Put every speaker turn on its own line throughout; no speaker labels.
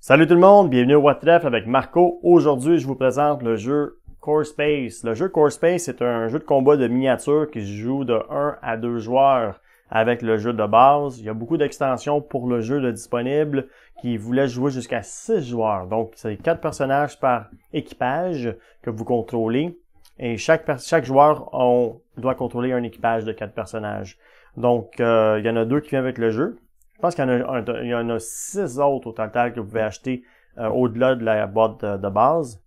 Salut tout le monde, bienvenue au What avec Marco. Aujourd'hui, je vous présente le jeu Core Space. Le jeu Core Space est un jeu de combat de miniature qui se joue de 1 à 2 joueurs avec le jeu de base. Il y a beaucoup d'extensions pour le jeu de disponible qui voulait jouer jusqu'à 6 joueurs. Donc, c'est 4 personnages par équipage que vous contrôlez. Et chaque, chaque joueur a doit contrôler un équipage de quatre personnages. Donc, euh, il y en a deux qui viennent avec le jeu. Je pense qu'il y, en a, six autres au total que vous pouvez acheter euh, au-delà de la boîte de, base.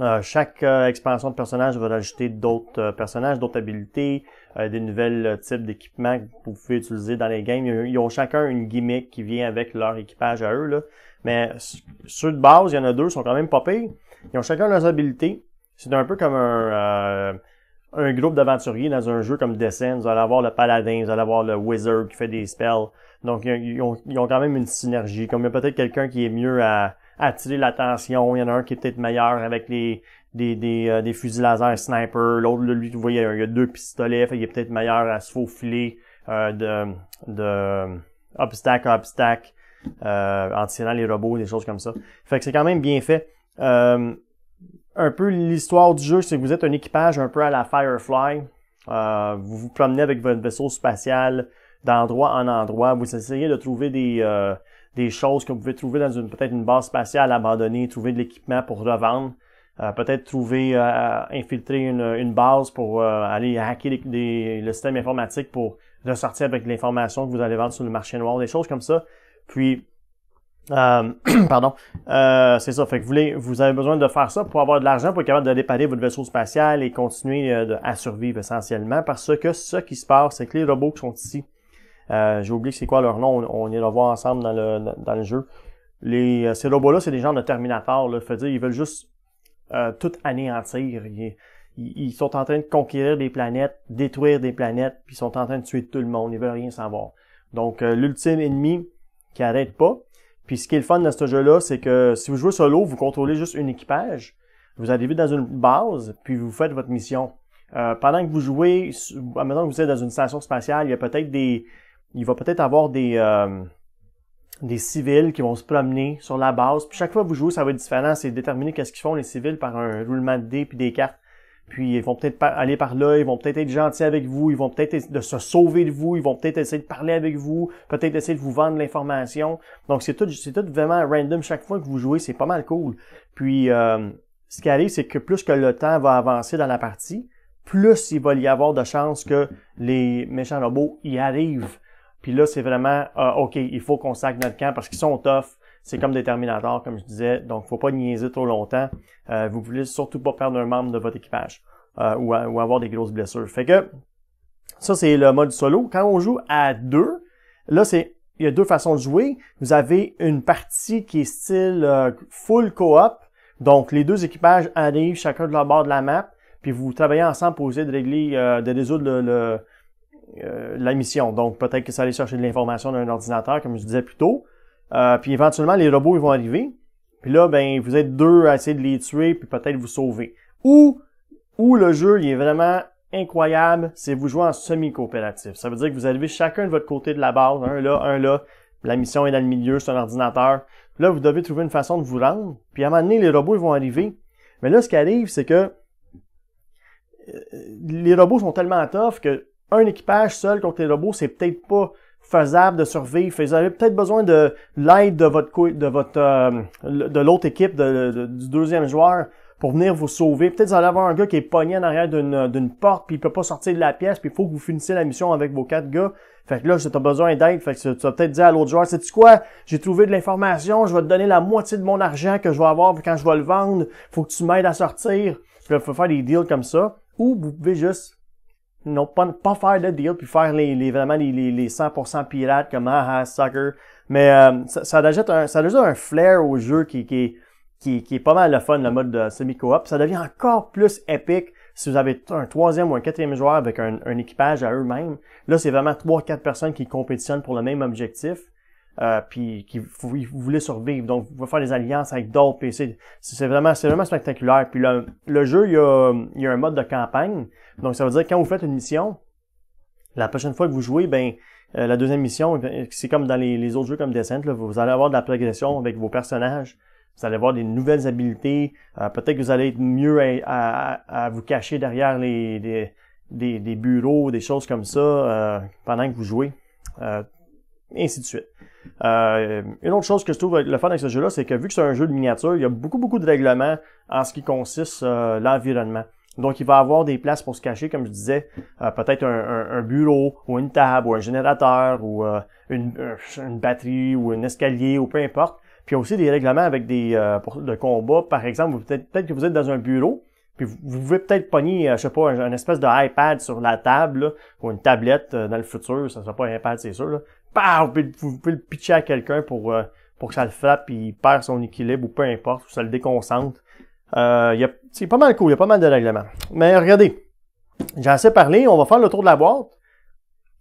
Euh, chaque expansion de personnage va rajouter d'autres personnages, d'autres habilités, des nouvelles types d'équipements que vous pouvez utiliser dans les games. Ils, ont chacun une gimmick qui vient avec leur équipage à eux. Mais ceux de base, il y en a deux, sont quand même pas pires. Ils ont chacun leurs habilités. C'est un peu comme un un groupe d'aventuriers dans un jeu comme Descent, vous allez avoir le paladin, vous allez avoir le wizard qui fait des spells. Donc, ils ont, quand même une synergie. Comme il y a peut-être quelqu'un qui est mieux à, attirer l'attention, il y en a un qui est peut-être meilleur avec les des, des, euh, des fusils laser sniper, l'autre, lui, vous voyez, il y a deux pistolets, il est peut-être meilleur à se faufiler euh, de, obstacle à obstacle euh, en tirant les robots, des choses comme ça. Fait que c'est quand même bien fait. Euh, un peu l'histoire du jeu, c'est que vous êtes un équipage un peu à la Firefly. Euh, vous vous promenez avec votre vaisseau spatial d'endroit en endroit. Vous essayez de trouver des, euh, des choses que vous pouvez trouver dans une peut-être une base spatiale abandonnée, trouver de l'équipement pour revendre. Euh, peut-être trouver, infiltrer une, une, base pour aller hacker le système informatique pour ressortir avec l'information que vous allez vendre sur le marché noir, des choses comme ça. Puis, euh, pardon. Euh, c'est ça. Fait que vous, voulez, vous avez besoin de faire ça pour avoir de l'argent pour être capable de réparer votre vaisseau spatial et continuer euh, à survivre essentiellement. Parce que ce qui se passe, c'est que les robots qui sont ici, j'ai oublié c'est quoi leur nom, on, ira voir ensemble dans le, jeu. Les, ces robots-là, c'est des gens de Terminator. Fait dire, ils veulent juste tout anéantir. Ils, sont en train de conquérir des planètes, détruire des planètes, puis ils sont en train de tuer tout le monde. Ils veulent rien savoir. Donc, l'ultime ennemi qui arrête pas, puis ce qui est le fun de ce jeu-là, c'est que si vous jouez solo, vous contrôlez juste un équipage. Vous arrivez dans une base, puis vous faites votre mission. Euh, pendant que vous jouez, maintenant que vous êtes dans une station spatiale, il y a peut-être des, il va peut-être avoir des euh, des civils qui vont se promener sur la base. Puis chaque fois que vous jouez, ça va être différent. C'est déterminer qu'est-ce qu'ils font les civils par un roulement de dés puis des cartes puis ils vont peut-être aller par là, ils vont peut-être être gentils avec vous, ils vont peut-être de se sauver de vous, ils vont peut-être essayer de parler avec vous, peut-être essayer de vous vendre l'information. Donc c'est tout, c'est tout vraiment random chaque fois que vous jouez, c'est pas mal cool. Puis euh, ce qui arrive, c'est que plus que le temps va avancer dans la partie, plus il va y avoir de chances que les méchants robots y arrivent. Puis là, c'est vraiment, ah, OK, il faut qu'on sacre notre camp parce qu'ils sont tough, c'est comme des Terminators, comme je disais, donc faut pas niaiser trop longtemps. Euh, vous voulez surtout pas perdre un membre de votre équipage euh, ou, avoir des grosses blessures. Fait que ça, c'est le mode solo. Quand on joue à deux, là, c'est il y a deux façons de jouer. Vous avez une partie qui est style euh, full co-op. Donc, les deux équipages arrivent chacun de leur bord de la map, puis vous travaillez ensemble pour essayer de régler, euh, de résoudre le, la mission. Donc, peut-être que ça allait chercher de l'information d'un ordinateur, comme je disais plus tôt. Euh, puis éventuellement, les robots ils vont arriver. Puis là, ben, vous êtes deux à essayer de les tuer, puis peut-être vous sauver. Ou, ou le jeu, il est vraiment incroyable, c'est vous jouez en semi-coopératif. Ça veut dire que vous arrivez chacun de votre côté de la base, un là, un là. La mission est dans le milieu, sur un ordinateur. Puis là, vous devez trouver une façon de vous rendre. Puis à un moment donné, les robots ils vont arriver. Mais là, ce qui arrive, c'est que euh, les robots sont tellement tough que un équipage seul contre les robots, c'est peut-être pas faisable de survivre. Vous avez peut-être besoin de l'aide de votre de votre euh, de l'autre équipe, de, du deuxième joueur pour venir vous sauver. Peut-être vous allez avoir un gars qui est pogné en arrière d'une porte, puis il peut pas sortir de la pièce, puis il faut que vous finissiez la mission avec vos quatre gars. Fait que là, tu as besoin d'aide. Fait que tu vas peut-être dire à l'autre joueur, c'est tu quoi? J'ai trouvé de l'information, je vais te donner la moitié de mon argent que je vais avoir quand je vais le vendre. Faut que tu m'aides à sortir. Il faut faire des deals comme ça. Ou vous pouvez juste non pas, pas faire le deal puis faire les, les vraiment les, les, 100% pirates comme ah, ah sucker mais euh, ça, ça ajoute un ça ajoute un flair au jeu qui qui qui, qui est pas mal le fun le mode de semi coop ça devient encore plus épique si vous avez un troisième ou un quatrième joueur avec un, un équipage à eux-mêmes là c'est vraiment trois quatre personnes qui compétitionnent pour le même objectif euh, puis qui voulait survivre. Donc, vous va faire des alliances avec d'autres. PC. c'est, vraiment, c'est vraiment spectaculaire. Puis le, le jeu, il y, a, il y a un mode de campagne. Donc, ça veut dire que quand vous faites une mission, la prochaine fois que vous jouez, ben euh, la deuxième mission, euh, c'est comme dans les, autres jeux comme Descent, là, vous allez avoir de la progression avec vos personnages. Vous allez avoir des nouvelles habilités. peut-être que vous allez être mieux à, à, vous cacher derrière les, des, des, bureaux, des choses comme ça, pendant que vous jouez. et ainsi de suite. Euh, une autre chose que je trouve le fun avec ce jeu-là, c'est que vu que c'est un jeu de miniature, il y a beaucoup, beaucoup de règlements en ce qui consiste euh, l'environnement. Donc, il va avoir des places pour se cacher, comme je disais, euh, peut-être un, bureau ou une table ou un générateur ou euh, une, batterie ou un escalier ou peu importe. Puis il y a aussi des règlements avec des euh, de combat. Par exemple, peut-être que vous êtes dans un bureau, puis vous, pouvez peut-être pogner, je sais pas, un, espèce d'iPad sur la table ou une tablette dans le futur. Ça sera pas un iPad, c'est sûr. Là, vous pouvez le pitcher à quelqu'un pour, euh, pour que ça le frappe, et il perd son équilibre, ou peu importe, ou ça le déconcentre. Euh, c'est pas mal cool, il y a pas mal de règlements. Mais regardez, j'ai assez parlé, on va faire le tour de la boîte.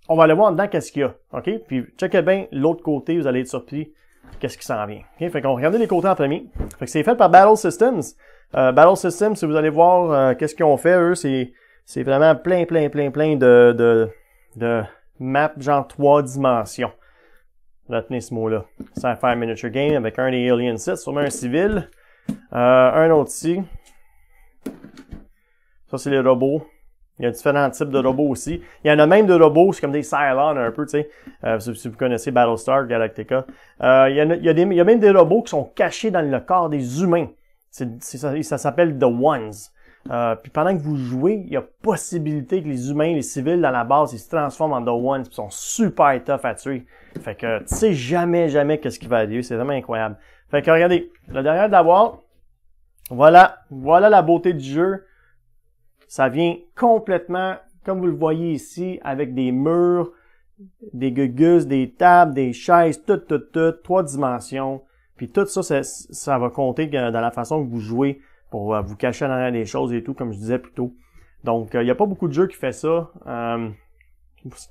On va aller voir en dedans qu'est-ce qu'il y a, OK? Puis checkez bien l'autre côté, vous allez être surpris qu'est-ce qui s'en vient. OK? Fait qu'on regarder les côtés en premier. Fait que c'est fait par Battle Systems. Euh, Battle Systems, si vous allez voir euh, qu'est-ce qu'ils ont fait, eux, c'est, c'est vraiment plein, plein, plein, plein de, de, de map genre trois dimensions. Retenez ce mot-là. sci Miniature Game avec un des Alien 6, sûrement un civil. Euh, un autre ici. Ça, c'est les robots. Il y a différents types de robots aussi. Il y en a même de robots, c'est comme des Cylons un peu, tu sais. Euh, si vous connaissez Battlestar Galactica. Euh, il, y a, il, y a même des robots qui sont cachés dans le corps des humains. ça, ça s'appelle The Ones. Euh, puis pendant que vous jouez, il y a possibilité que les humains, les civils dans la base, ils se transforment en The Ones, ils sont super tough à tuer. Fait que tu sais jamais, jamais qu'est-ce qui va arriver, c'est vraiment incroyable. Fait que regardez, le dernier d'avoir, voilà, voilà la beauté du jeu. Ça vient complètement, comme vous le voyez ici, avec des murs, des gugus, des tables, des chaises, tout, tout, tout, trois dimensions. Puis tout ça, ça va compter dans la façon que vous jouez pour euh, vous cacher en arrière des choses et tout, comme je disais plus tôt. Donc, il euh, n'y a pas beaucoup de jeux qui fait ça. Euh,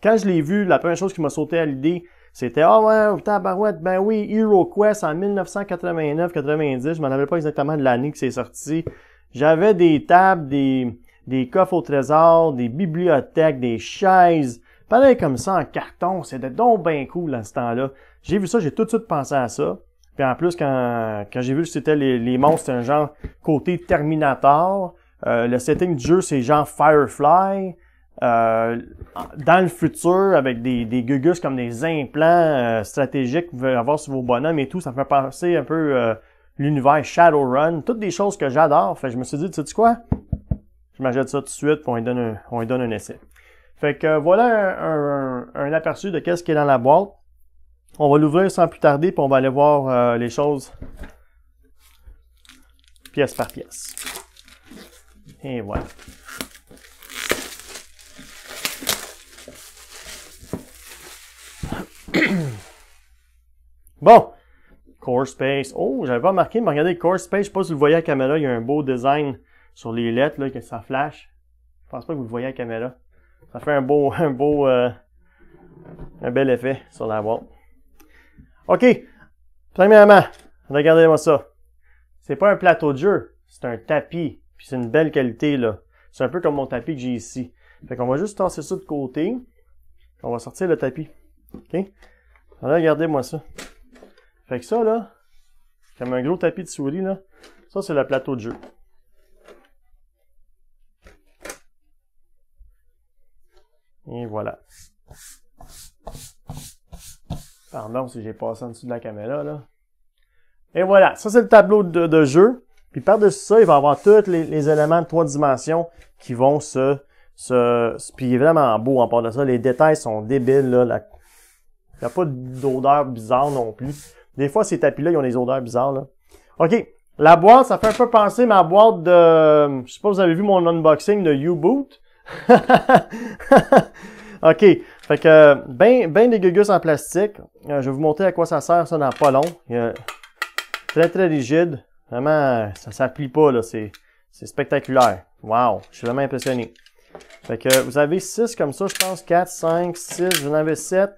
quand je l'ai vu, la première chose qui m'a sauté à l'idée, c'était Ah oh ouais, barouette, ben oui, Hero Quest en 1989-90, je m'en rappelle pas exactement de l'année que c'est sorti. J'avais des tables, des, des coffres au trésor, des bibliothèques, des chaises. Pareil comme ça en carton, c'était donc bien cool à ce temps-là. J'ai vu ça, j'ai tout de suite pensé à ça. Puis en plus, quand, quand j'ai vu que c'était les, les monstres, c'est un genre côté Terminator. Euh, le setting du jeu, c'est genre Firefly. Euh, dans le futur, avec des, des gugus comme des implants euh, stratégiques que vous pouvez avoir sur vos bonhommes et tout, ça me fait passer un peu l'univers Shadowrun. Toutes des choses que j'adore. Fait je me suis dit, tu sais quoi? Je m'achète ça tout de suite, pour on lui donne un, on donne un essai. Fait que voilà un, un, un aperçu de qu'est-ce qui est dans la boîte. On va l'ouvrir sans plus tarder, puis on va aller voir euh, les choses pièce par pièce. Et voilà. bon, Core Space. Oh, j'avais pas remarqué, mais regardez, Core Space, je sais pas si vous le voyez à caméra, il y a un beau design sur les lettres, là, que ça flash. Je pense pas que vous le voyez à caméra. Ça fait un beau, un beau, euh, un bel effet sur la boîte. OK. Premièrement, regardez-moi ça. C'est pas un plateau de jeu, c'est un tapis. Puis c'est une belle qualité, là. C'est un peu comme mon tapis que j'ai ici. Fait qu'on va juste tasser ça de côté. On va sortir le tapis. OK? regardez-moi ça. Fait que ça, là, comme un gros tapis de souris, là, ça, c'est le plateau de jeu. Et voilà. Pardon si j'ai passé en dessous de la caméra, là. Et voilà, ça c'est le tableau de, jeu. Puis par-dessus ça, il va avoir tous les, éléments de trois dimensions qui vont se, se... Puis il est vraiment beau en part de ça. Les détails sont débiles, là. Il n'y a pas d'odeur bizarre non plus. Des fois, ces tapis-là, ils ont des odeurs bizarres, là. OK, la boîte, ça fait un peu penser à ma boîte de... Je sais pas, vous avez vu mon unboxing de U-Boot? OK, fait que, ben, ben des gugus en plastique. Euh, je vais vous montrer à quoi ça sert, ça, dans pas long. très, très rigide. Vraiment, ça ne s'applique pas, là. C'est spectaculaire. Wow, je suis vraiment impressionné. Fait que, vous avez 6 comme ça, je pense. 4, 5, 6, vous en avez 7.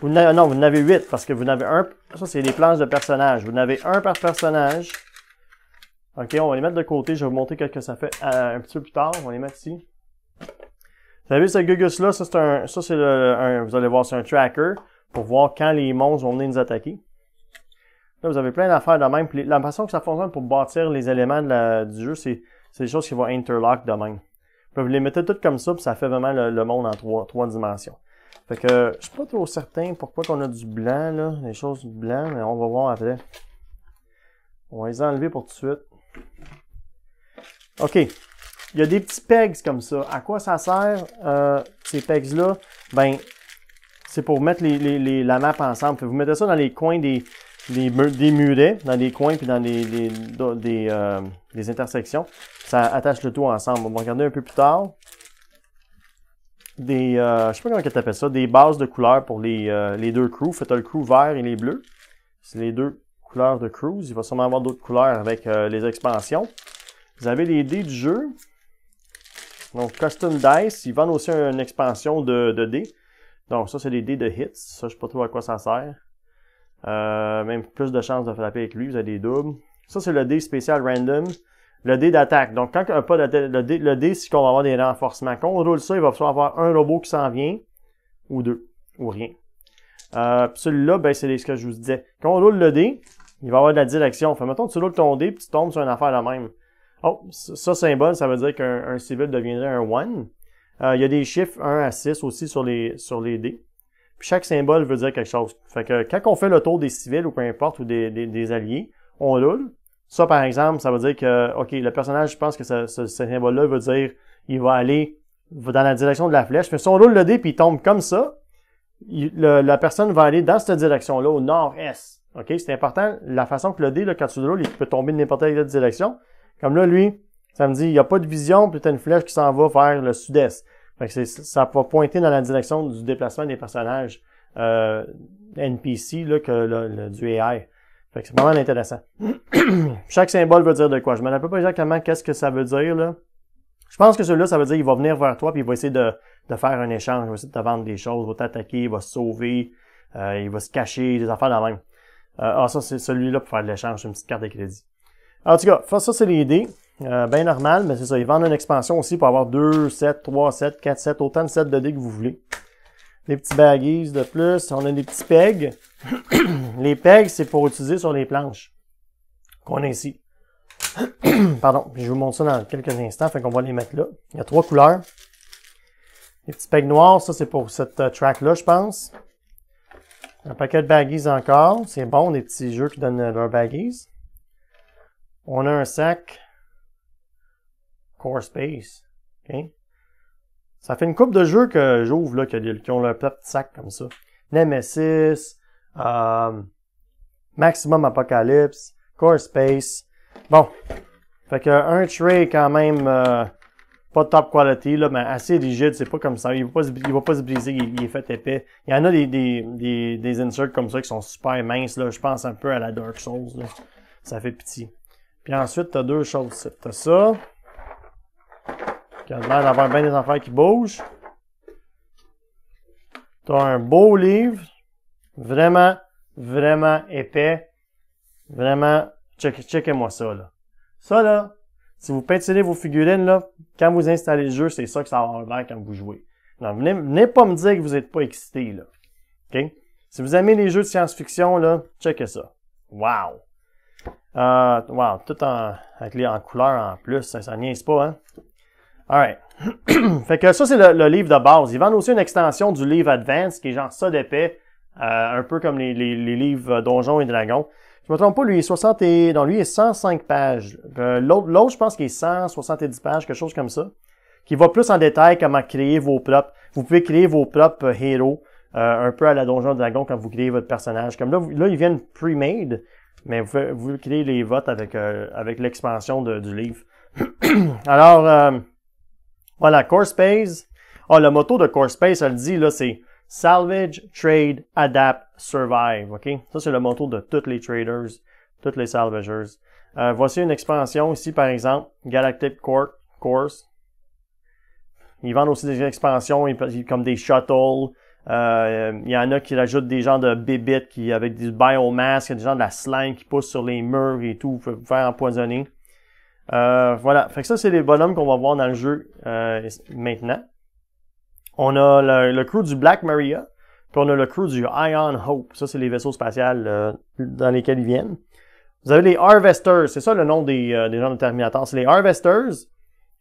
Vous non, vous en avez 8 parce que vous en avez un. Ça, c'est des planches de personnages. Vous en avez un par personnage. OK, on va les mettre de côté. Je vais vous montrer ce que ça fait euh, un petit peu plus tard. On va les mettre ici. Vous savez, ce Gugus-là, ça, c'est un, vous allez voir, c'est un tracker pour voir quand les monstres vont venir nous attaquer. Là, vous avez plein d'affaires de même. la façon que ça fonctionne pour bâtir les éléments du jeu, c'est, c'est des choses qui vont interlock de même. vous les mettez toutes comme ça, puis ça fait vraiment le, monde en trois, trois dimensions. Fait que, je suis pas trop certain pourquoi qu'on a du blanc, là, des choses du mais on va voir après. On va les enlever pour tout de suite. OK il y a des petits pegs comme ça. À quoi ça sert, euh, ces pegs-là? Ben, c'est pour mettre les, la map ensemble. Vous mettez ça dans les coins des, des murets, dans les coins puis dans les, euh, intersections. Ça attache le tout ensemble. On va regarder un peu plus tard. Des, euh, je sais pas comment tu appelles ça, des bases de couleurs pour les, euh, deux crews. Fait, as le crew vert et les bleus. C'est les deux couleurs de crews. Il va sûrement avoir d'autres couleurs avec les expansions. Vous avez les dés du jeu. Donc, Custom Dice, ils vendent aussi une expansion de, de dés. Donc, ça, c'est des dés de hits. Ça, je sais pas trop à quoi ça sert. Euh, même plus de chances de frapper avec lui. Vous avez des doubles. Ça, c'est le dé spécial random. Le dé d'attaque. Donc, quand on pas le dé, le dé c'est qu'on va avoir des renforcements. Quand on roule ça, il va falloir avoir un robot qui s'en vient, ou deux, ou rien. Euh, celui-là, ben, c'est ce que je vous disais. Quand on roule le dé, il va avoir de la direction. Fait, mettons, tu roules ton dé, puis tu tombes sur une affaire la même. Oh, ça symbole, ça veut dire qu'un civil deviendrait un one. Euh, il y a des chiffres 1 à 6 aussi sur les, sur les dés. Puis chaque symbole veut dire quelque chose. Fait que quand on fait le tour des civils ou peu importe, ou des, des, alliés, on roule. Ça, par exemple, ça veut dire que, OK, le personnage, je pense que ce, symbole-là veut dire, il va aller dans la direction de la flèche. Mais si on roule le dé puis il tombe comme ça, la personne va aller dans cette direction-là, au nord-est. OK? C'est important. La façon que le dé, là, quand tu le roules, il peut tomber de n'importe quelle direction. Comme là, lui, ça me dit, il n'y a pas de vision, puis tu as une flèche qui s'en va vers le sud-est. Fait que ça va pointer dans la direction du déplacement des personnages euh, NPC là, que le, du AI. Fait que c'est vraiment intéressant. Chaque symbole veut dire de quoi. Je me rappelle pas exactement qu'est-ce que ça veut dire. Là. Je pense que celui-là, ça veut dire qu'il va venir vers toi puis il va essayer de, faire un échange, il va essayer de te vendre des choses, il va t'attaquer, il va se sauver, euh, il va se cacher, des affaires de la même. Euh, ah, ça, c'est celui-là pour faire de l'échange, c'est une petite carte de crédit. En tout cas, ça, c'est les dés. Euh, bien normal, mais c'est ça. Ils vendent une expansion aussi pour avoir 2 7 3 7 4 7 autant de 7 de dés que vous voulez. Des petits baggies de plus. On a des petits pegs. les pegs, c'est pour utiliser sur les planches qu'on a ici. Pardon, je vous montre ça dans quelques instants, fait qu'on va les mettre là. Il y a trois couleurs. Les petits pegs noirs, ça c'est pour cette euh, track-là, je pense. Un paquet de baggies encore. C'est bon, des petits jeux qui donnent euh, leurs baggies on a un sac Core Space. Ça fait une coupe de jeux que j'ouvre là, qui ont leur petit sac comme ça. Nemesis, euh, Maximum Apocalypse, Core Space. Bon. Fait que un tray quand même euh, pas top quality, là, mais assez rigide, c'est pas comme ça. Il va pas se, va pas se briser, il, est fait épais. Il y en a des, des, inserts comme ça qui sont super minces, là. Je pense un peu à la Dark Souls. Ça fait petit. Puis ensuite, tu as deux choses. Tu as ça, qui a l'air d'avoir bien des affaires qui bougent. Tu as un beau livre, vraiment, vraiment épais. Vraiment, check, checkez-moi ça, là. Ça, là, si vous peinturez vos figurines, là, quand vous installez le jeu, c'est ça que ça va avoir l'air quand vous jouez. Non, venez, venez pas me dire que vous n'êtes pas excité, là. OK? Si vous aimez les jeux de science-fiction, là, checkez ça. Wow! Euh, wow, tout en, avec les, en couleur en plus, ça, ça niaise pas, hein? Alright. fait que ça, c'est le, livre de base. Ils vendent aussi une extension du livre Advance, qui est genre ça d'épais, euh, un peu comme les, les, livres euh, Donjons et Dragons. Je me trompe pas, lui, est 60 et, non, lui, est 105 pages. Euh, l'autre, l'autre, je pense qu'il est 170 pages, quelque chose comme ça. Qui va plus en détail comment créer vos propres, vous pouvez créer vos propres héros, un peu à la Donjon Dragon quand vous créez votre personnage. Comme là, là, ils viennent pre-made mais vous, vous créez les votes avec, euh, avec l'expansion du livre. Alors, euh, voilà, Core Space. Oh, le motto de Core Space, elle dit, là, c'est Salvage, Trade, Adapt, Survive. OK? Ça, c'est le motto de toutes les traders, toutes les salvagers. Euh, voici une expansion ici, par exemple, Galactic Core »,« Course. Ils vendent aussi des expansions comme des shuttles, euh, il y en a qui rajoutent des gens de bibites qui, avec du biomasse, des gens de la slime qui poussent sur les murs et tout, pour faire empoisonner. Euh, voilà, fait que ça c'est les bonhommes qu'on va voir dans le jeu euh, maintenant. On a le, crew du Black Maria, puis on a le crew du Ion Hope. Ça, c'est les vaisseaux spatiaux dans lesquels ils viennent. Vous avez les Harvesters, c'est ça le nom des, des gens de Terminator. C'est les Harvesters.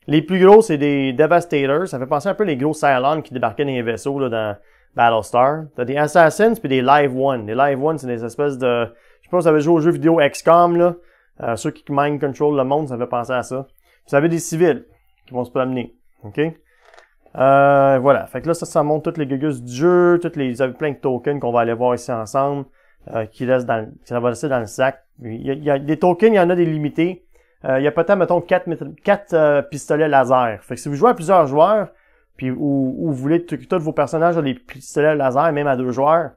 Les plus gros, c'est des Devastators. Ça fait penser un peu les gros Cylons qui débarquaient dans les vaisseaux là, dans, Battlestar. T'as des Assassins puis des Live One. Les Live One, c'est des espèces de... Je pense que vous avez joué au jeu vidéo XCOM, là. Euh, ceux qui mind control le monde, ça fait penser à ça. Puis ça avait des civils qui vont se promener. OK? Euh, voilà. Fait que là, ça, ça montre toutes les gugus du jeu, toutes les, vous avez plein de tokens qu'on va aller voir ici ensemble, euh, qui laissent dans, qui va laisser dans le sac. Il y, a, des tokens, il y en a des limités. il y a peut-être, mettons, quatre pistolets laser. Fait que si vous jouez à plusieurs joueurs, puis où, vous voulez que tous vos personnages ont des pistolets laser, même à deux joueurs,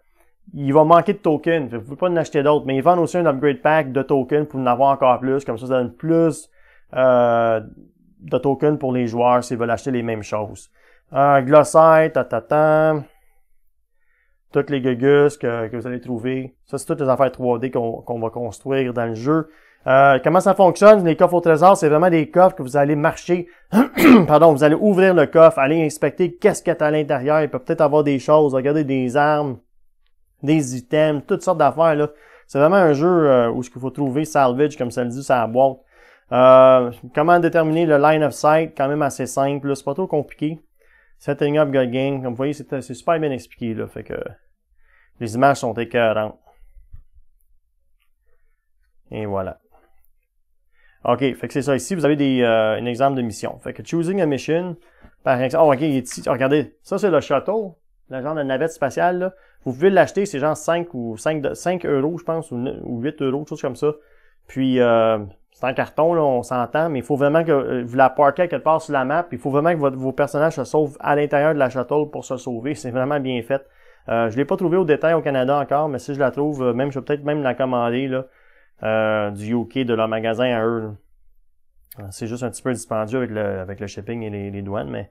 il va manquer de tokens. Vous pouvez pas en acheter d'autres, mais ils vendent aussi un upgrade pack de tokens pour en avoir encore plus. Comme ça, ça donne plus euh, de tokens pour les joueurs s'ils veulent acheter les mêmes choses. Euh, Glossite, Toutes les gugus que, que, vous allez trouver. Ça, c'est toutes les affaires 3D qu'on va construire dans le jeu. Euh, comment ça fonctionne? Les coffres au trésor, c'est vraiment des coffres que vous allez marcher. Pardon, vous allez ouvrir le coffre, aller inspecter qu'est-ce qu'il y a à l'intérieur. Il peut peut-être avoir des choses, regarder des armes, des items, toutes sortes d'affaires. là. C'est vraiment un jeu euh, où ce qu'il faut trouver salvage, comme ça le dit, ça la boîte. Euh, comment déterminer le line of sight? Quand même assez simple, c'est pas trop compliqué. Setting up good game, comme vous voyez, c'est super bien expliqué. Là, fait que les images sont écœurantes. Et voilà. OK, fait que c'est ça. Ici, vous avez des, euh, un exemple de mission. Fait que choosing a mission, par exemple. Oh, OK, regardez, ça, c'est le château, la genre de navette spatiale. Là. Vous pouvez l'acheter, c'est genre 5 ou 5, 5 euros, je pense, ou, 8 euros, quelque chose comme ça. Puis, euh, c'est en carton, là, on s'entend, mais il faut vraiment que euh, vous la parquez quelque part sur la map. Il faut vraiment que vos personnages se sauvent à l'intérieur de la château pour se sauver. C'est vraiment bien fait. Euh, je l'ai pas trouvé au détail au Canada encore, mais si je la trouve, même je vais peut-être même la commander là, euh, du UK de leur magasin à eux. Euh, c'est juste un petit peu dispendieux avec le, avec le shipping et les, douanes, mais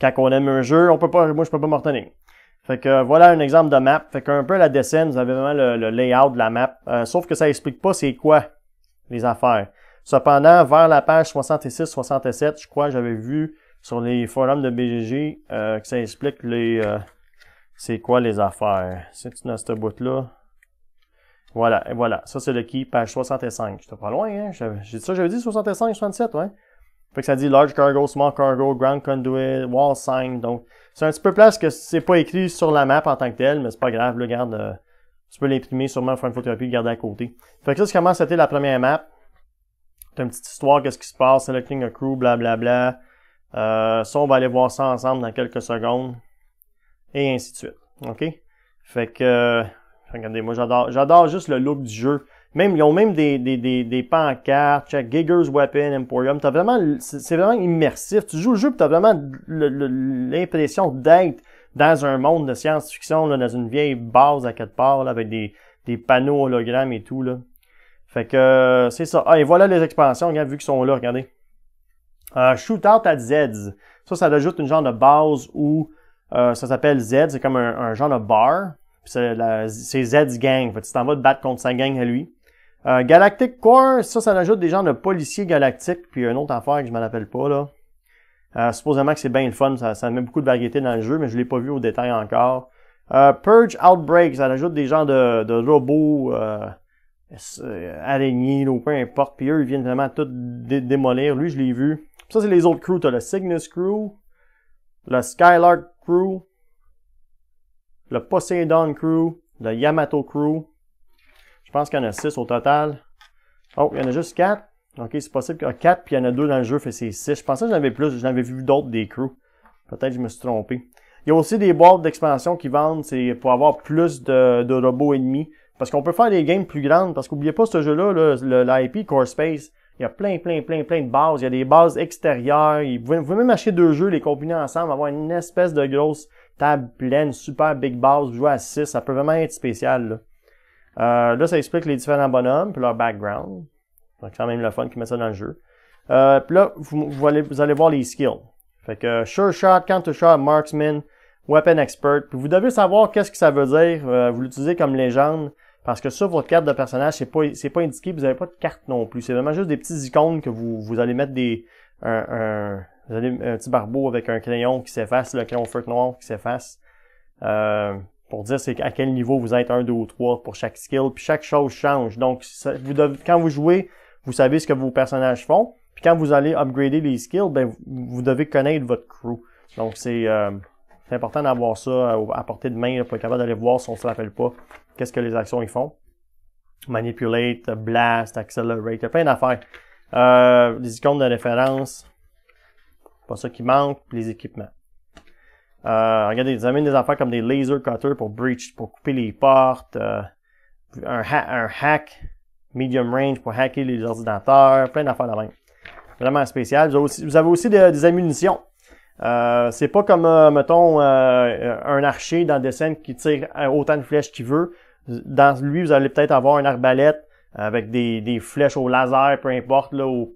quand on aime un jeu, on peut pas, moi je peux pas m'en Fait que euh, voilà un exemple de map. Fait qu'un peu la dessin, vous avez vraiment le, layout de la map. sauf que ça explique pas c'est quoi les affaires. Cependant, vers la page 66-67, je crois j'avais vu sur les forums de BGG que ça explique les c'est quoi les affaires. C'est dans cette boîte là voilà, et voilà. Ça, c'est le qui, page 65. J'étais pas loin, hein? J'ai ça, j'avais dit 65, 67, ouais. Fait que ça dit large cargo, small cargo, ground conduit, wall sign. Donc, c'est un petit peu place que c'est pas écrit sur la map en tant que telle, mais c'est pas grave, le garde. Euh, tu peux l'imprimer sûrement, faire une photographie, le garder à côté. Fait que ça, c'est comment c'était la première map. C'est une petite histoire, qu'est-ce qui se passe, selecting a crew, blablabla. Bla, bla. Euh, ça, on va aller voir ça ensemble dans quelques secondes. Et ainsi de suite. OK? Fait que, euh, Regardez, moi j'adore, j'adore juste le look du jeu. Même, ils ont même des, des, des, des pancartes, check, Giger's Weapon, Emporium. T'as vraiment, c'est vraiment immersif. Tu joues le jeu tu as vraiment l'impression d'être dans un monde de science-fiction, là, dans une vieille base à quatre parts, avec des, des panneaux hologrammes et tout, là. Fait que, c'est ça. Ah, et voilà les expansions, regarde, vu qu'ils sont là, regardez. Euh, Shootout à Zeds. Ça, ça ajoute une genre de base où, euh, ça s'appelle Z, c'est comme un, un, genre de bar c'est Z gang. Fait que tu t'en vas te battre contre sa gang à lui. Euh, Galactic Core, ça, ça ajoute des gens de policiers galactiques, puis un autre affaire que je m'en rappelle pas, là. Euh, supposément que c'est bien le fun, ça, ça met beaucoup de variété dans le jeu, mais je l'ai pas vu au détail encore. Euh, Purge Outbreak, ça ajoute des gens de, robots, euh, araignées, ou peu importe, puis eux, ils viennent vraiment tout démolir. Lui, je l'ai vu. ça, c'est les autres crews. T'as le Cygnus Crew, le Skylark Crew, le Poseidon Crew, le Yamato Crew. Je pense qu'il y en a 6 au total. Oh, il y en a juste 4. OK, c'est possible qu'il y en a 4, puis il y en a 2 dans le jeu, fait c'est 6. Je pensais que j'en avais plus, j'en avais vu d'autres des crews. Peut-être que je me suis trompé. Il y a aussi des boîtes d'expansion qui vendent, c'est pour avoir plus de, robots ennemis. Parce qu'on peut faire des games plus grandes, parce qu'oubliez pas ce jeu-là, l'IP, Core Space, il y a plein, plein, plein, plein de bases. Il y a des bases extérieures. vous pouvez même acheter deux jeux, les combiner ensemble, avoir une espèce de grosse table pleine, super big base, vous jouez à 6, ça peut vraiment être spécial. Là, euh, là ça explique les différents bonhommes, puis leur background. C'est quand même le fun qui met ça dans le jeu. Euh, puis là, vous, allez, vous allez voir les skills. Fait que Sure Shot, Counter Shot, Marksman, Weapon Expert. Puis vous devez savoir qu'est-ce que ça veut dire. Euh, vous l'utilisez comme légende. Parce que sur votre carte de personnage, c'est pas, c'est pas indiqué, vous avez pas de carte non plus. C'est vraiment juste des petites icônes que vous, vous allez mettre des, vous avez un petit barbeau avec un crayon qui s'efface, le crayon feutre noir qui s'efface. Euh, pour dire c'est à quel niveau vous êtes un, deux ou trois pour chaque skill. Puis chaque chose change. Donc, quand vous jouez, vous savez ce que vos personnages font. Puis quand vous allez upgrader les skills, ben, vous devez connaître votre crew. Donc, c'est euh, important d'avoir ça euh, à portée de main pour être capable d'aller voir si on se rappelle pas qu'est-ce que les actions ils font. Manipulate, blast, accelerate, il plein d'affaires. Euh, des icônes de référence, pas ça qui manque, les équipements. Euh, regardez, ils amènent des affaires comme des laser cutters pour breach, pour couper les portes, euh, un, hack medium range pour hacker les ordinateurs, plein d'affaires la main Vraiment spécial. Vous avez aussi, des ammunitions. Euh, c'est pas comme, euh, mettons, un archer dans des scènes qui tire autant de flèches qu'il veut. Dans lui, vous allez peut-être avoir une arbalète, avec des, des flèches au laser, peu importe, là, au,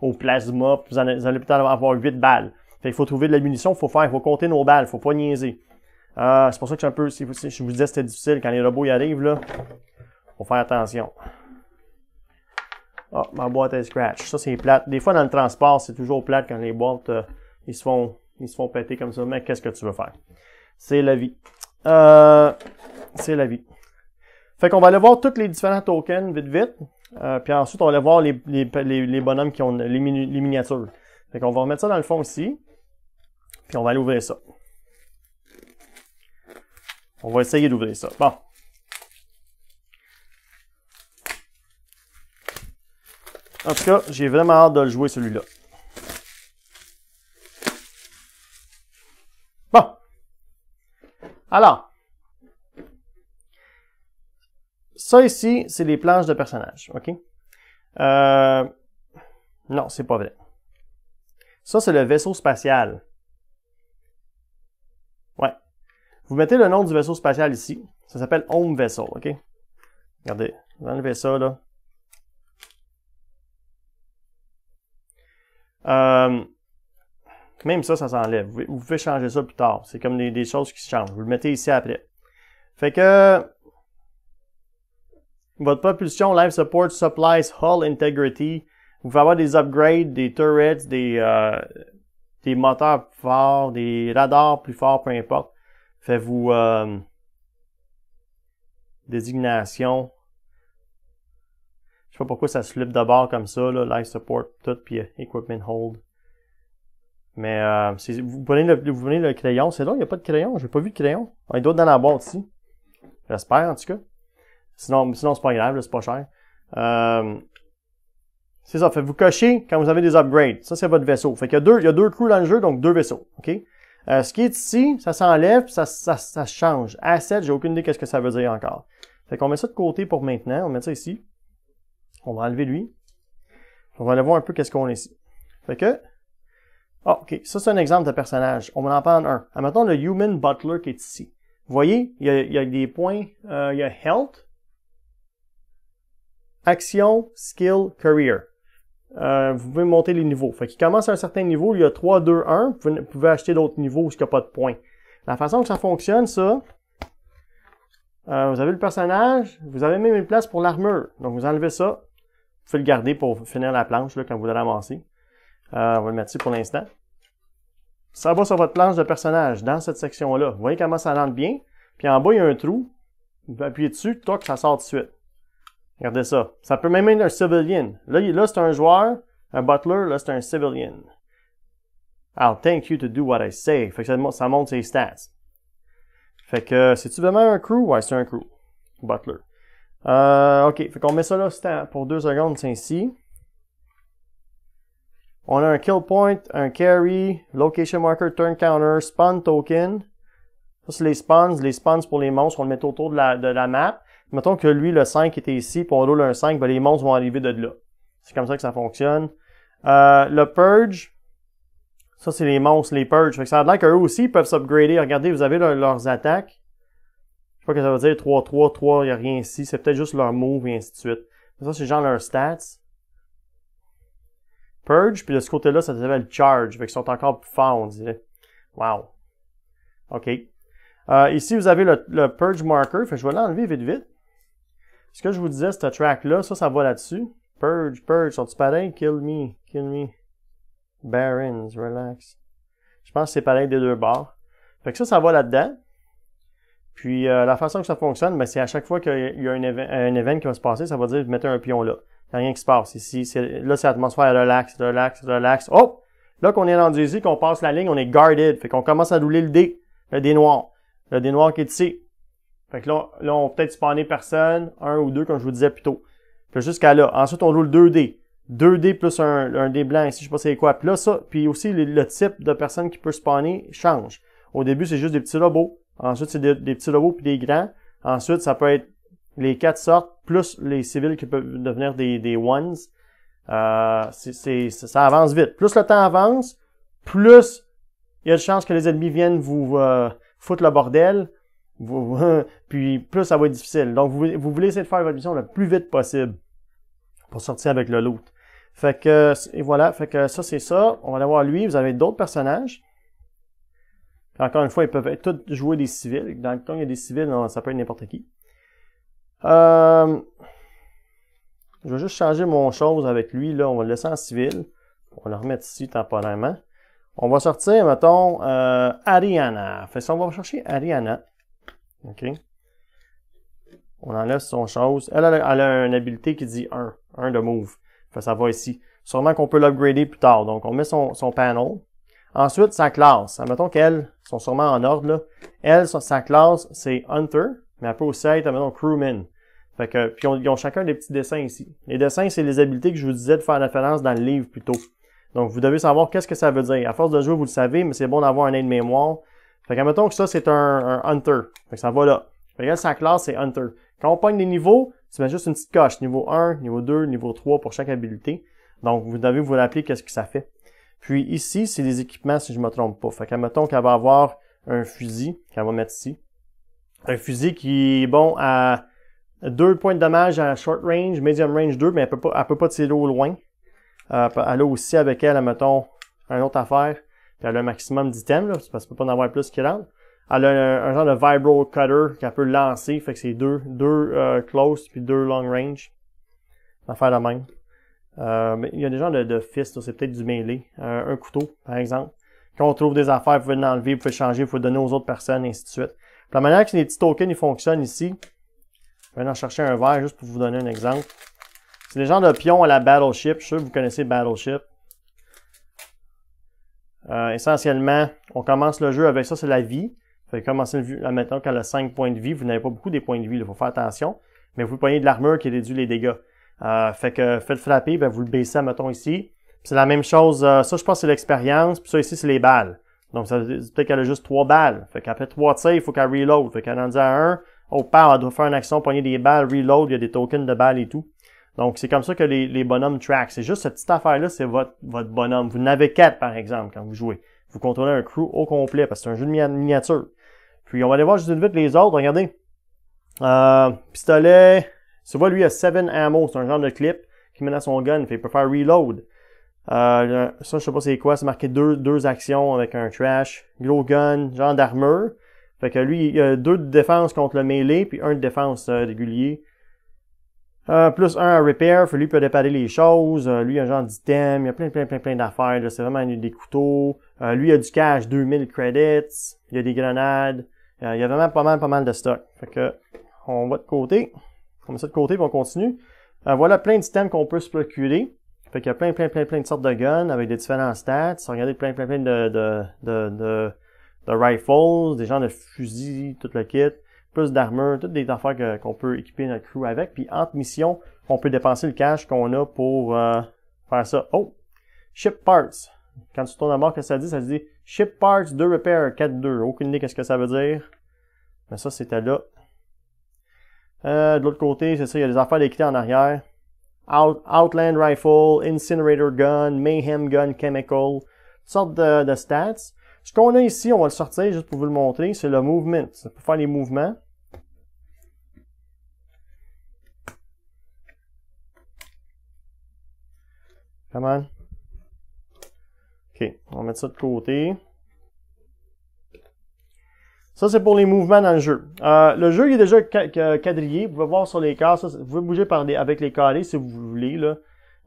au, plasma, vous, allez peut-être avoir 8 balles. Fait faut trouver de la munition, faut faire, faut compter nos balles, faut pas niaiser. Euh, c'est pour ça que c'est un peu, si, je vous disais c'était difficile, quand les robots y arrivent, là, faut faire attention. Ah, ma boîte est scratch. Ça, c'est plate. Des fois, dans le transport, c'est toujours plate quand les boîtes, euh, ils se font, ils se font péter comme ça. Mais qu'est-ce que tu veux faire? C'est la vie. Euh, c'est la vie. Fait qu'on va aller voir tous les différents tokens vite vite. Euh, puis ensuite, on va aller voir les, bonhommes qui ont les, les miniatures. Fait qu'on va remettre ça dans le fond ici. Puis on va aller ouvrir ça. On va essayer d'ouvrir ça. Bon. En tout cas, j'ai vraiment hâte de le jouer celui-là. Bon. Alors, Ça ici, c'est les planches de personnages, OK? Euh, non, c'est pas vrai. Ça, c'est le vaisseau spatial. Ouais. Vous mettez le nom du vaisseau spatial ici. Ça s'appelle Home Vessel, OK? Regardez, vous enlevez ça, là. Euh, même ça, ça s'enlève. Vous, pouvez changer ça plus tard. C'est comme des, des choses qui se changent. Vous le mettez ici après. Fait que votre propulsion Life Support Supplies Hull Integrity. Vous pouvez avoir des upgrades, des turrets, des, euh, des moteurs plus forts, des radars plus forts, peu importe. Faites-vous euh, désignation. Je sais pas pourquoi ça slip de bord comme ça, là, life support, tout, puis euh, equipment hold. Mais euh, vous, prenez le, vous le crayon. C'est là, il n'y a pas de crayon. J'ai pas vu de crayon. Il y en a d'autres dans la boîte ici. J'espère en tout cas. Sinon, sinon c'est pas grave, c'est pas cher. Euh, c'est ça, fait vous cochez quand vous avez des upgrades. Ça, c'est votre vaisseau. Fait qu'il y a deux, il y a deux crews dans le jeu, donc deux vaisseaux. OK? Euh, ce qui est ici, ça s'enlève, ça, ça, ça change. Asset, j'ai aucune idée qu'est-ce que ça veut dire encore. Fait qu'on met ça de côté pour maintenant. On met ça ici. On va enlever lui. On va aller voir un peu qu'est-ce qu'on a ici. Fait que... Ah, OK. Ça, c'est un exemple de personnage. On va en prendre un. maintenant le Human Butler qui est ici. Vous voyez, il y a, il y a des points. Euh, il y a Health action, skill, career. Euh, vous pouvez monter les niveaux. Fait qu'il commence à un certain niveau, il y a 3, 2, 1. Vous pouvez acheter d'autres niveaux où il n'y a pas de points. La façon que ça fonctionne, ça, euh, vous avez le personnage, vous avez même une place pour l'armure. Donc vous enlevez ça. Vous pouvez le garder pour finir la planche là, quand vous allez ramasser. Euh, on va le mettre ici pour l'instant. Ça va sur votre planche de personnage, dans cette section-là. Vous voyez comment ça rentre bien. Puis en bas, il y a un trou. Vous appuyez dessus, toc, ça sort tout de suite. Regardez ça. Ça peut même être un civilian. Là, là c'est un joueur, un butler, là, c'est un civilian. I'll thank you to do what I say. Fait que ça, montre ses stats. Fait que, c'est-tu vraiment un crew? Ouais, c'est un crew. Butler. Euh, ok, fait qu'on met ça là pour deux secondes, c'est ainsi. On a un kill point, un carry, location marker, turn counter, spawn token. Ça, c'est les spawns. Les spawns pour les monstres, on le met autour de la, de la map mettons que lui, le 5 était ici, Pour on le 5, ben, les monstres vont arriver de là. C'est comme ça que ça fonctionne. Euh, le Purge, ça c'est les monstres, les Purge. Fait que ça a l'air qu'eux aussi peuvent s'upgrader. Regardez, vous avez leurs attaques. Je sais pas que ça veut dire 3, 3, 3, il n'y a rien ici. C'est peut-être juste leur move et ainsi de suite. ça, c'est genre leurs stats. Purge, puis de ce côté-là, ça s'appelle Charge. Fait qu'ils sont encore plus forts, on dirait. Wow. OK. Euh, ici, vous avez le, Purge Marker. Fait je vais l'enlever vite vite. Ce que je vous disais, cette track-là, ça, ça va là-dessus. Purge, purge, sont-ils pareils? Kill me, kill me. Barons, relax. Je pense que c'est pareil des deux bars. Fait que ça, ça va là-dedans. Puis euh, la façon que ça fonctionne, ben, c'est à chaque fois qu'il y a un, un événement qui va se passer, ça va dire mettre un pion là. Il a rien qui se passe. Ici, là, c'est l'atmosphère relax, relax, relax. Oh! Là qu'on est rendu ici, qu'on passe la ligne, on est guarded. Fait qu'on commence à rouler le dé. Le dé noir. Le dé noir qui est ici. Fait que là, là, on va peut-être spawner personne, un ou deux, comme je vous disais plus tôt. Puis jusqu'à là. Ensuite, on roule 2D. 2D plus un, un dé blanc ici, je sais pas c'est quoi. Puis là, ça, puis aussi le, type de personne qui peut spawner change. Au début, c'est juste des petits robots. Ensuite, c'est des, petits robots puis des grands. Ensuite, ça peut être les quatre sortes, plus les civils qui peuvent devenir des, des ones. Euh, ça avance vite. Plus le temps avance, plus il y a de chances que les ennemis viennent vous euh, foutre le bordel. puis plus ça va être difficile. Donc, vous, voulez essayer de faire votre mission le plus vite possible pour sortir avec le loot. Fait que, et voilà, fait que ça, c'est ça. On va aller voir lui. Vous avez d'autres personnages. Encore une fois, ils peuvent être tous jouer des civils. Dans le temps, il y a des civils, ça peut être n'importe qui. Euh, je vais juste changer mon chose avec lui. Là, on va le laisser en civil. On va le remettre ici temporairement. On va sortir, mettons, euh, Ariana. Fait si on va chercher Ariana. OK? On enlève son chose. Elle, elle, a une habilité qui dit 1. 1 de move. Fait, ça va ici. Sûrement qu'on peut l'upgrader plus tard. Donc, on met son, son panel. Ensuite, sa classe. Admettons qu'elles sont sûrement en ordre. Là. Elle, sa classe, c'est Hunter, mais elle peut aussi être, Crewman. Fait que, puis ils ont chacun des petits dessins ici. Les dessins, c'est les habiletés que je vous disais de faire référence dans le livre plus tôt. Donc, vous devez savoir qu'est-ce que ça veut dire. À force de jouer, vous le savez, mais c'est bon d'avoir un aide-mémoire fait que, mettons que ça, c'est un, Hunter. Fait que ça va là. Fait que sa classe, c'est Hunter. Quand on pogne les niveaux, tu mets juste une petite coche. Niveau 1, niveau 2, niveau 3 pour chaque habilité. Donc, vous devez vous rappeler qu'est-ce que ça fait. Puis ici, c'est des équipements, si je me trompe pas. Fait que, mettons qu'elle va avoir un fusil, qu'elle va mettre ici. Un fusil qui est bon à 2 points de dommage à short range, medium range 2, mais elle peut pas, elle peut pas tirer au loin. Euh, elle a aussi avec elle, mettons, un autre affaire elle a un maximum d'items, là, parce qu'elle peut pas en avoir plus qui rentre. Elle a un, genre de vibro cutter qu'elle peut lancer, fait que c'est deux, deux euh, close puis deux long range. faire la même. Euh, mais il y a des gens de, de c'est peut-être du mêlé. Un, couteau, par exemple. Quand on trouve des affaires, vous pouvez l'enlever, vous pouvez changer, vous pouvez donner aux autres personnes, et ainsi de suite. la manière que les petits tokens ils fonctionnent ici, je vais en chercher un verre juste pour vous donner un exemple. C'est des gens de pions à la Battleship. Je suis sûr que vous connaissez Battleship. Euh, essentiellement, on commence le jeu avec ça, c'est la vie. Fait allez commencer le maintenant qu'elle a 5 points de vie. Vous n'avez pas beaucoup des points de vie, il faut faire attention. Mais vous prenez de l'armure qui réduit les dégâts. Euh, fait que faites frapper, ben, vous le baissez, mettons ici. C'est la même chose, euh, ça je pense c'est l'expérience, puis ça ici c'est les balles. Donc ça peut-être qu'elle a juste 3 balles. Fait qu'après 3 tirs, il faut qu'elle reload. Fait qu'elle en dit 1, oh, pas, elle doit faire une action, poigner des balles, reload, il y a des tokens de balles et tout. Donc, c'est comme ça que les, les bonhommes track. C'est juste cette petite affaire-là, c'est votre, votre bonhomme. Vous n'avez quatre, par exemple, quand vous jouez. Vous contrôlez un crew au complet, parce que c'est un jeu de miniature. Puis, on va aller voir juste une vite les autres. Regardez. Euh, pistolet. se voit, lui, il a 7 ammo. C'est un genre de clip qui mène à son gun. Fait, il peut faire reload. Euh, ça, je sais pas c'est quoi. C'est marqué deux, deux actions avec un trash. Glow gun, genre d'armure. Fait que lui, il a deux de défense contre le mêlée, puis un de défense euh, régulier. Euh, plus un repair, lui peut réparer les choses. Euh, lui, il a un genre d'item, il y a plein, plein, plein, plein d'affaires. C'est vraiment des couteaux. Euh, lui, il a du cash, 2000 credits. Il y a des grenades. Euh, il y a vraiment pas mal, pas mal de stock. Fait que, on va de côté. On met ça de côté, on continue. voilà plein d'items qu'on peut se procurer. Fait qu'il y a plein, plein, plein, plein de sortes de guns avec des différents stats. Regardez plein, plein, plein de, de, de rifles, des genres de fusils, tout le kit plus d'armure, toutes des affaires que, qu'on peut équiper notre crew avec. Puis entre missions, on peut dépenser le cash qu'on a pour euh, faire ça. Oh! Ship parts. Quand tu tournes à mort, que ça dit? Ça dit Ship parts 2 repair 4-2. Aucune idée qu'est-ce que ça veut dire. Mais ça, c'était là. Euh, de l'autre côté, c'est ça, il y a des affaires d'équité en arrière. Outland Rifle, Incinerator Gun, Mayhem Gun Chemical, toutes sortes de, de stats. Ce qu'on a ici, on va le sortir juste pour vous le montrer, c'est le movement. C'est pour faire les mouvements. Come on. OK, on va mettre ça de côté. Ça, c'est pour les mouvements dans le jeu. Euh, le jeu il est déjà quadrillé. Vous pouvez voir sur les cases. Vous pouvez bouger avec les carrés si vous voulez. Là.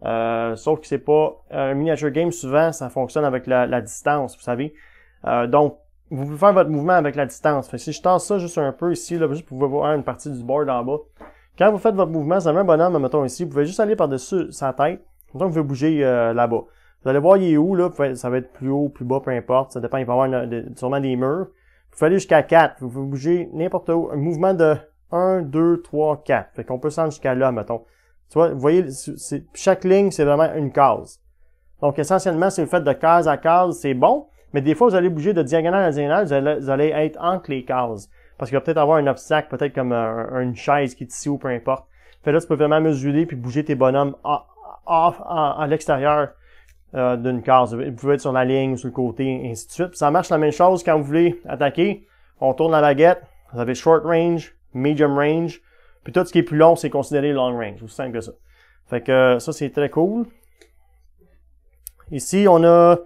Euh, sauf que c'est pas euh, un miniature game. Souvent, ça fonctionne avec la distance, vous savez. Euh, donc, vous pouvez faire votre mouvement avec la distance. Fait si je tasse ça juste un peu ici, là, ben, juste pour voir une partie du bord en bas. Quand vous faites votre mouvement, c'est met un bonhomme, mettons ici, vous pouvez juste aller par-dessus sa tête. Donc, vous pouvez bouger euh, là-bas. Vous allez voir, il est où, là. Ça va être plus haut, plus bas, peu importe. Ça dépend, il va y avoir sûrement des murs. Vous pouvez aller jusqu'à 4. Vous pouvez bouger n'importe où. Un mouvement de 1, 2, 3, 4. Fait qu'on peut s'en jusqu'à là, mettons. Tu vois, vous voyez, chaque ligne, c'est vraiment une case. Donc, essentiellement, c'est le fait de case à case, c'est bon. Mais des fois, vous allez bouger de diagonale à diagonale, vous allez, être entre les cases. Parce qu'il va peut-être avoir un obstacle, peut-être comme euh, une chaise qui est ici ou peu importe. Fait là, tu peux vraiment mesurer puis bouger tes bonhommes à, à, l'extérieur euh, d'une case. Vous pouvez être sur la ligne, sur le côté, ainsi de suite. ça marche la même chose quand vous voulez attaquer. On tourne la baguette. Vous avez short range, medium range. Puis tout ce qui est plus long, c'est considéré long range. Aussi simple que ça. Fait que ça, c'est très cool. Ici, on a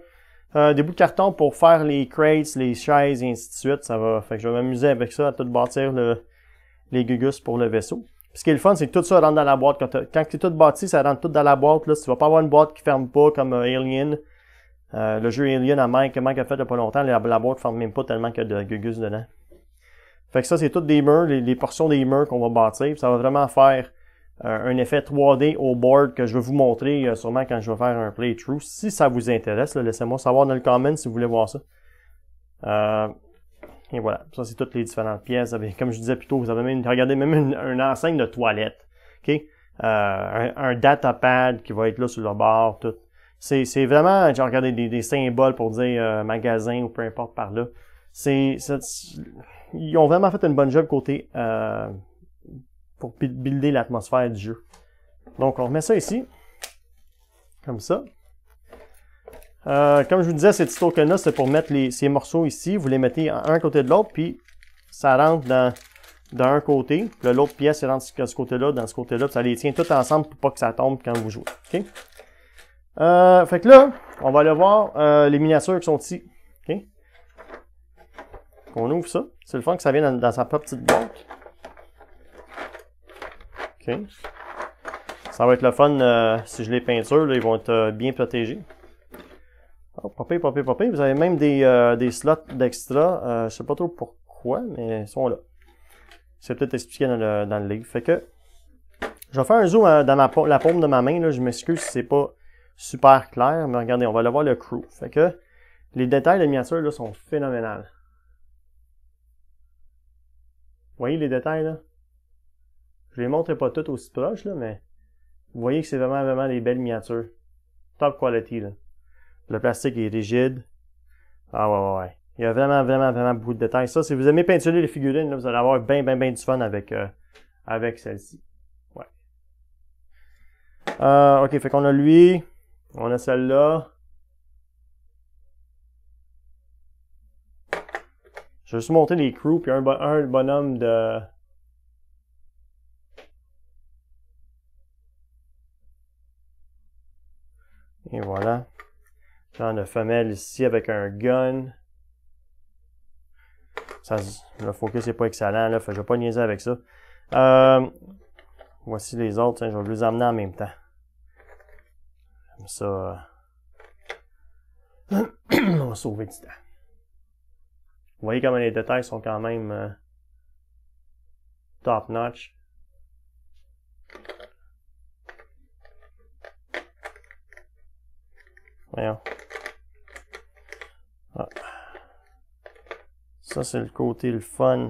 euh, des bouts de carton pour faire les crates, les chaises et ainsi de suite. Ça va, fait que je vais m'amuser avec ça à tout bâtir le, les gugus pour le vaisseau. ce qui est le fun, c'est que tout ça rentre dans la boîte. Quand, quand c'est tout bâti, ça rentre tout dans la boîte. Là, tu vas pas avoir une boîte qui ferme pas comme euh, Alien. Euh, le jeu Alien à Mike, il a fait il a pas longtemps, la, la boîte ferme même pas tellement qu'il y a de gugus dedans. Fait que ça, c'est toutes des murs, les, portions des murs qu'on va bâtir. ça va vraiment faire euh, un effet 3D au board que je vais vous montrer euh, sûrement quand je vais faire un playthrough. Si ça vous intéresse, laissez-moi savoir dans le comment si vous voulez voir ça. Euh, et voilà, ça c'est toutes les différentes pièces. comme je disais plus tôt, vous avez même regardez même une, enseigne de toilette. ok un, datapad qui va être là sur le bord, tout. C'est vraiment, j'ai regardé des, symboles pour dire magasin ou peu importe par là. C'est, ils ont vraiment fait une bonne job côté pour builder l'atmosphère du jeu. Donc, on remet ça ici, comme ça. Euh, comme je vous disais, ces petits tokens-là, c'est pour mettre ces morceaux ici. Vous les mettez un côté de l'autre, puis ça rentre dans, côté. Puis l'autre pièce, elle rentre de ce côté-là, dans ce côté-là. ça les tient tout ensemble pour pas que ça tombe quand vous jouez. Euh, fait que là, on va aller voir euh, les miniatures qui sont ici. On ouvre ça. C'est le fond que ça vient dans, sa propre petite banque. Ça va être le fun euh, si je les peinture, ils vont être euh, bien protégés. Oh, popé, popé, Vous avez même des, euh, slots d'extra. je ne sais pas trop pourquoi, mais ils sont là. C'est peut-être expliqué dans le, livre. Fait que je vais faire un zoom dans ma, la paume de ma main. Je m'excuse si c'est pas super clair, mais regardez, on va aller voir le crew. Fait que les détails de miniature là, sont phénoménales. Vous voyez les détails là? Je les montre pas toutes aussi proches, mais vous voyez que c'est vraiment, vraiment des belles miniatures. Top quality, là. Le plastique est rigide. Ah ouais, ouais, ouais. Il y a vraiment, vraiment, vraiment beaucoup de détails. Ça, si vous aimez peinturer les figurines, vous allez avoir bien, bien, bien du fun avec, euh, avec celle-ci. Ouais. Euh, ok, fait qu'on a lui. On a celle-là. Je vais juste monter les crews, puis un, un bonhomme de, Et voilà. Genre de femelle ici avec un gun. Ça, le focus n'est pas excellent, là. ne vais pas niaiser avec ça. Euh, voici les autres. Hein, je vais les emmener en même temps. Comme ça. Euh, on va sauver du temps. Vous voyez comment les détails sont quand même euh, top notch. Voyons. Ah. Ça, c'est le côté le fun.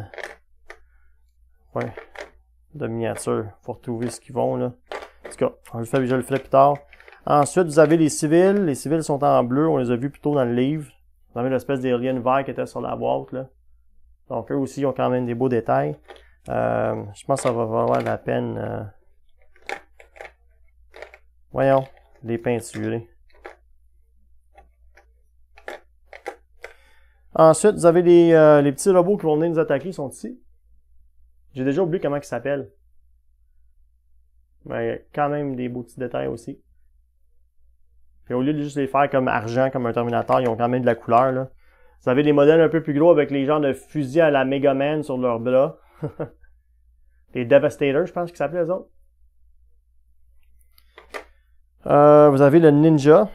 Ouais. De miniature. Faut retrouver ce qu'ils vont, là. En tout cas, on le je le ferai plus tard. Ensuite, vous avez les civils. Les civils sont en bleu. On les a vus plutôt dans le livre. Vous avez l'espèce d'alien vert qui était sur la boîte, là. Donc, eux aussi, ils ont quand même des beaux détails. Euh, je pense que ça va valoir la peine. Euh, voyons, les peintures. Ensuite, vous avez les, euh, les, petits robots qui vont venir nous attaquer, sont ici. J'ai déjà oublié comment ils s'appellent. Mais il y a quand même des beaux petits détails aussi. Et au lieu de juste les faire comme argent, comme un Terminator, ils ont quand même de la couleur. Là. Vous avez des modèles un peu plus gros avec les genres de fusils à la Mega sur leurs bras. les Devastators, je pense qu'ils s'appellent les autres. Euh, vous avez le Ninja.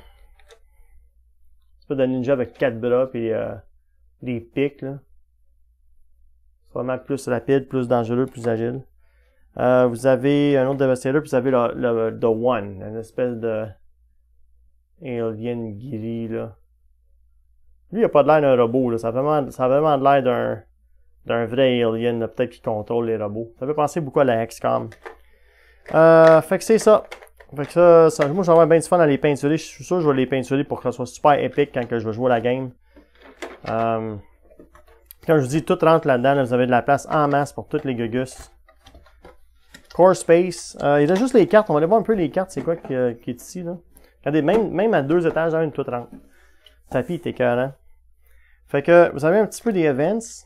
C'est pas de Ninja avec quatre bras, puis... Euh, des pics. Là. C'est vraiment plus rapide, plus dangereux, plus agile. Euh, vous avez un autre Devastator, puis vous avez le, The One, une espèce de alien gris, là. Lui, il a pas de l'air d'un robot, là. Ça a vraiment, ça vraiment de l'air d'un, vrai alien, là. peut-être qui contrôle les robots. Ça fait penser beaucoup à la XCOM. Euh, fait que c'est ça. Fait que ça, moi, j'aurais bien du fun à les peinturer. Je suis sûr que je vais les peinturer pour que ça soit super épique quand que je vais jouer à la game. Quand euh, comme je vous dis, tout rentre là-dedans. vous avez de la place en masse pour toutes les gugus. Core Space. Euh, il y a juste les cartes. On va aller voir un peu les cartes. C'est quoi qui, euh, est ici, là. Regardez, même, à deux étages, a hein, une, tout rentre. Tapis, t'es hein? Fait que, vous avez un petit peu des events.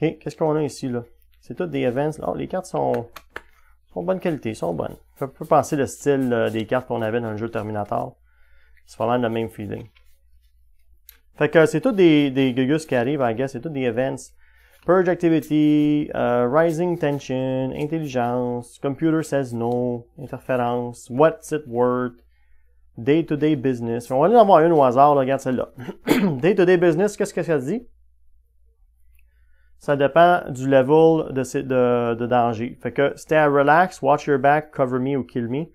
OK, qu'est-ce qu'on a ici, là? C'est tout des events. Oh, les cartes sont, sont bonne qualité, sont bonnes. On peut penser le style des cartes qu'on avait dans le jeu Terminator. C'est vraiment le même feeling. Fait que c'est tout des, des gugus qui arrivent, I guess. C'est tout des events. Purge Activity, euh, Rising Tension, Intelligence, Computer Says No, interference, What's It Worth, Day-to-Day Business. On va aller en avoir une au hasard, regarde celle-là. Day-to-Day Business, qu'est-ce que ça dit? Ça dépend du level de, de, de danger. Fait que c'était à Relax, Watch Your Back, Cover Me or Kill Me.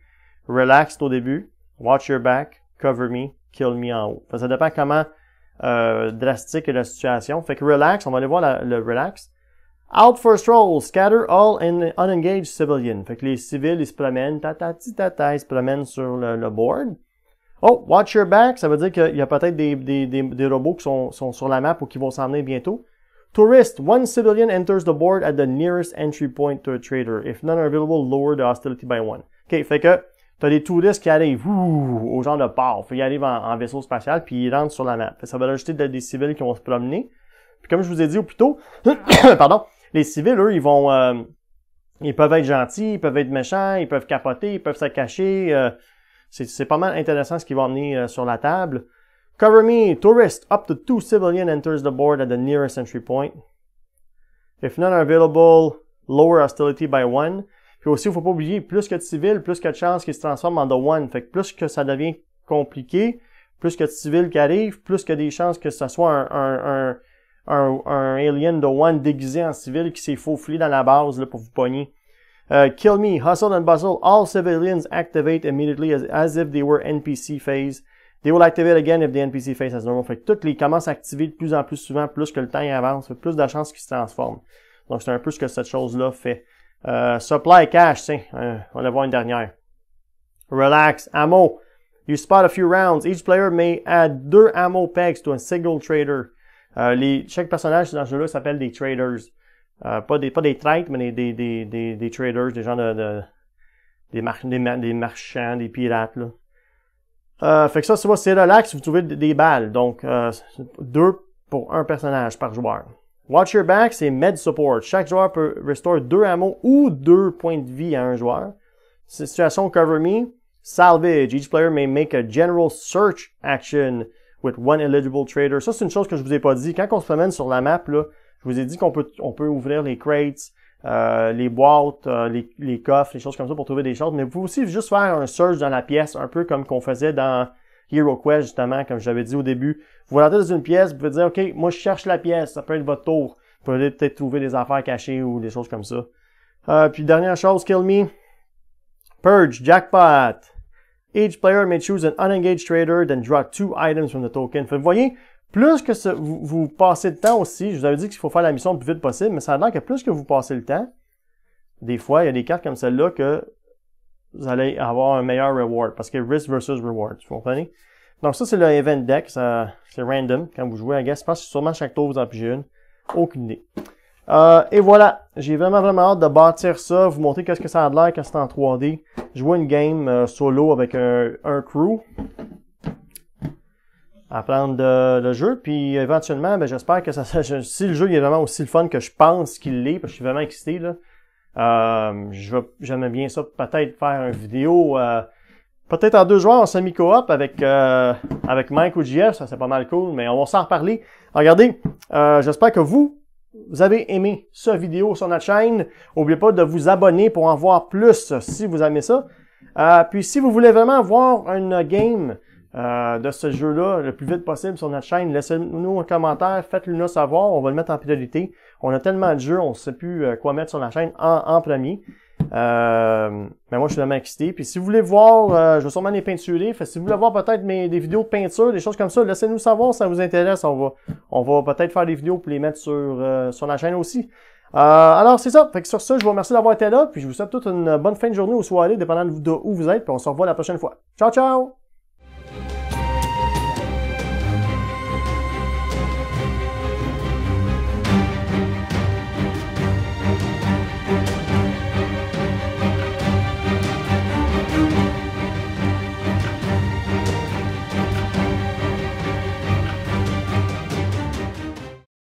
Relax, au début. Watch Your Back cover me, kill me en haut. ça dépend comment euh, drastique est la situation. Fait que relax, on va aller voir le relax. Out for stroll, scatter all unengaged civilian. Fait que les civils, ils se promènent, ta ta ta ta, ils se promènent sur le, board. Oh, watch your back, ça veut dire qu'il y a peut-être des, robots qui sont, sont sur la map ou qui vont s'emmener bientôt. Tourist, one civilian enters the board at the nearest entry point to a trader. If none are available, lower the hostility by one. Ok, fait que tu as des touristes qui arrivent Aux au genre de port. Ils arrivent en, vaisseau spatial, puis ils rentrent sur la map. Ça va rajouter des civils qui vont se promener. Puis comme je vous ai dit au plus tôt, pardon, les civils, eux, ils vont... Euh, ils peuvent être gentils, ils peuvent être méchants, ils peuvent capoter, ils peuvent se cacher. Euh, c'est pas mal intéressant ce qu'ils vont amener euh, sur la table. Cover me, tourist, up to two civilians enters the board at the nearest entry point. If none are available, lower hostility by one. Puis aussi, il faut pas oublier, plus que de civils, plus que de chances qu'ils se transforment en The One. Fait que plus que ça devient compliqué, plus que de civils qui arrivent, plus que des chances que ce soit un, un, un, un alien The One déguisé en civil qui s'est faufilé dans la base là, pour vous pogner. Euh, kill me, hustle and bustle. All civilians activate immediately as, if they were NPC phase. They will activate again if the NPC phase has normal. Fait que toutes les commencent à activer de plus en plus souvent, plus que le temps avance, plus de chances qu'ils se transforment. Donc c'est un peu ce que cette chose-là fait. Euh, supply cash, euh, on va voir une dernière. Relax, ammo. You spot a few rounds. Each player may add deux ammo pegs to a single trader. Euh, les, chaque personnage dans ce jeu-là s'appelle des traders. pas des pas des traites, mais des, des, des, des, traders, des gens de, des, des, marchands, des pirates. Là. fait que ça, c'est relax, vous trouvez des balles. Donc, deux pour un personnage par joueur. Watch your back, c'est med support. Chaque joueur peut restaurer deux hameaux ou deux points de vie à un joueur. Situation cover me, salvage. Each player may make a general search action with one eligible trader. Ça, c'est une chose que je vous ai pas dit. Quand on se promène sur la map, là, je vous ai dit qu'on peut, on peut ouvrir les crates, euh, les boîtes, euh, les, les, coffres, les choses comme ça pour trouver des choses. Mais vous pouvez aussi juste faire un search dans la pièce, un peu comme qu'on faisait dans Hero Quest, justement, comme je l'avais dit au début. Vous rentrez dans une pièce, vous pouvez dire, OK, moi je cherche la pièce, ça peut être votre tour. Vous pouvez peut-être trouver des affaires cachées ou des choses comme ça. Euh, puis dernière chose, Kill Me. Purge, Jackpot. Each player may choose an unengaged trader, then draw two items from the token. vous voyez, plus que vous, vous, passez le temps aussi, je vous avais dit qu'il faut faire la mission le plus vite possible, mais ça a l'air que plus que vous passez le temps, des fois, il y a des cartes comme celle-là que vous allez avoir un meilleur reward parce que risk versus reward, vous comprenez? Donc ça, c'est le event deck, c'est random quand vous jouez à guess. Je pense que sûrement chaque tour vous en pigez une. Aucune idée. Euh, et voilà, j'ai vraiment vraiment hâte de bâtir ça, vous montrer qu'est-ce que ça a de l'air quand c'est en 3D. Jouer une game euh, solo avec un, crew, apprendre le jeu, puis éventuellement, ben, j'espère que si le jeu est vraiment aussi le fun que je pense qu'il l'est, parce que je suis vraiment excité là. Euh, J'aime bien ça, peut-être faire une vidéo, euh, peut-être en deux joueurs en semi-coop avec, euh, avec Mike ou JF, ça c'est pas mal cool, mais on va s'en reparler. Regardez, euh, j'espère que vous, vous avez aimé cette vidéo sur notre chaîne. N'oubliez pas de vous abonner pour en voir plus si vous aimez ça. puis si vous voulez vraiment voir une game de ce jeu-là le plus vite possible sur notre chaîne, laissez-nous un commentaire, faites-le nous savoir, on va le mettre en priorité on a tellement de jeux, on ne sait plus euh, quoi mettre sur la chaîne en, en premier. Euh, mais moi, je suis vraiment excité. Puis si vous voulez voir, euh, je vais sûrement les peinturer. si vous voulez voir peut-être mes, des vidéos de peinture, des choses comme ça, laissez-nous savoir si ça vous intéresse. On va, on va peut-être faire des vidéos pour les mettre sur, sur la chaîne aussi. alors, c'est ça. Fait sur ça, je vous remercie d'avoir été là. Puis je vous souhaite toute une bonne fin de journée ou soirée, dépendant de où vous êtes. Puis on se revoit la prochaine fois. Ciao, ciao!